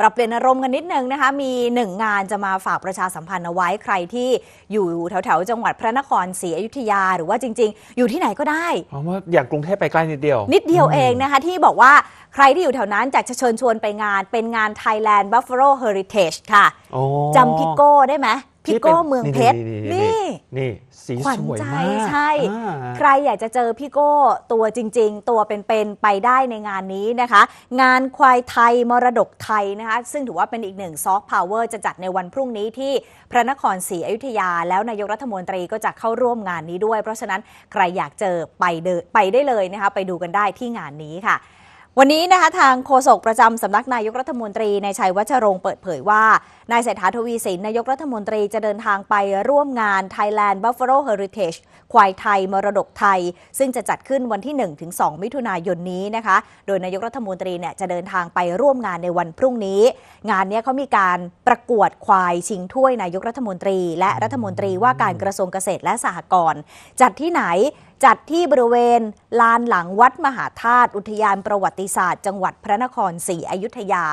ปรับเปลี่ยนอารมณ์กันนิดนึงนะคะ มีหนึ่งงานจะมาฝากประชาสัมพันธ์เอาไว้ใครที่อยู่แถวๆจังหวัดพระนครศรีอยุธยาหรือว่าจริงๆ อยู่ที่ไหนก็ได้เพราะว่าอย่างกรุงเทพไปใกล้นิดเดียว นิดเดียวเองนะคะที่บอกว่าใครที่อยู่แถวนั้นจากะเชิญชวนไปงานเป็นงาน Thailand Buffalo Heritage ค่ะ จำพิโก้ได้ไหมพี่โก้เมืองเพชรนี่นี่สีสวยมากใช่ใครอยากจะเจอพี่โก้ตัวจริง ๆ ตัวเป็นๆไปได้ในงานนี้นะคะ งานควายไทยมรดกไทยนะคะซึ่งถือว่าเป็นอีกหนึ่งซอฟต์พาวเวอร์ จะจัดในวันพรุ่งนี้ที่พระนครศรีอยุธยาแล้วนายกรัฐมนตรีก็จะเข้าร่วมงานนี้ด้วย เพราะฉะนั้นใครอยากเจอไปเดินไปได้เลยนะคะไปดูกันได้ที่งานนี้ค่ะวันนี้นะคะทางโฆษกประจำสำนักนายกรัฐมนตรีในชัยวัชรงค์เปิดเผยว่า นายเศรษฐาทวีสินนายกรัฐมนตรีจะเดินทางไปร่วมงาน Thailand Buffalo Heritage ควายไทยมรดกไทย ซึ่งจะจัดขึ้นวันที่ 1-2 มิถุนายนนี้นะคะโดยนายกรัฐมนตรีเนี่ยจะเดินทางไปร่วมงานในวันพรุ่งนี้ งานนี้เขามีการประกวดควายชิงถ้วยนายกรัฐมนตรี และรัฐมนตรีว่าการกระทรวงเกษตรและสหกรณ์จัดที่ไหนจัดที่บริเวณ ลานหลังวัดมหาธาตุอุทยานประวัติศาสตร์ จังหวัดพระนครศรีอยุธยา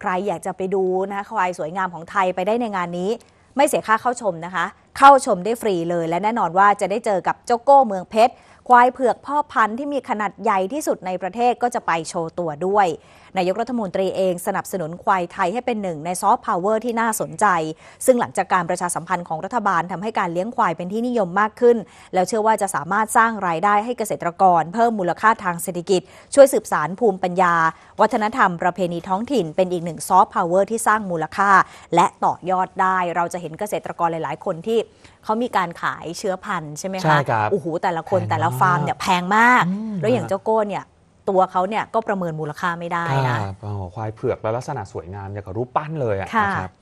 ใครอยากจะไปดูนะควายสวยงามของไทยไปได้ในงานนี้ ไม่เสียค่าเข้าชมนะคะ เข้าชมได้ฟรีเลย และแน่นอนว่าจะได้เจอกับเจ้าโก้เมืองเพชรควายเผือกพ่อพันธุ์ที่มีขนาดใหญ่ที่สุดในประเทศก็จะไปโชว์ตัวด้วยนายกรัฐมนตรีเองสนับสนุนควายไทยให้เป็นหนึ่ง ในซอฟต์พาวเวอร์ที่น่าสนใจ ซึ่งหลังจากการประชาสัมพันธ์ของรัฐบาลทำให้การเลี้ยงควายเป็นที่นิยมมากขึ้น แล้วเชื่อว่าจะสามารถสร้างรายได้ให้เกษตรกรเพิ่มมูลค่าทางเศรษฐกิจช่วยสืบสารภูมิปัญญา วัฒนธรรมประเพณีท้องถิ่นเป็นอีกหนึ่งซอฟต์พาวเวอร์ที่สร้างมูลค่าและต่อยอดได้เราจะเห็นเกษตรกรหลาย ๆ คนที่เขามีการขายเชื้อพันธุ์ใช่ไหมคะใช่ครับโอ้โหแต่ละคนแต่ละฟาร์มเนี่ยแพงมาก แล้วอย่างเจ้าโก้เนี่ยตัวเขาเนี่ยก็ประเมินมูลค่าไม่ได้นะควายเผือกแล้วลักษณะสวยงามอย่างกับรูปปั้นเลยนะครับ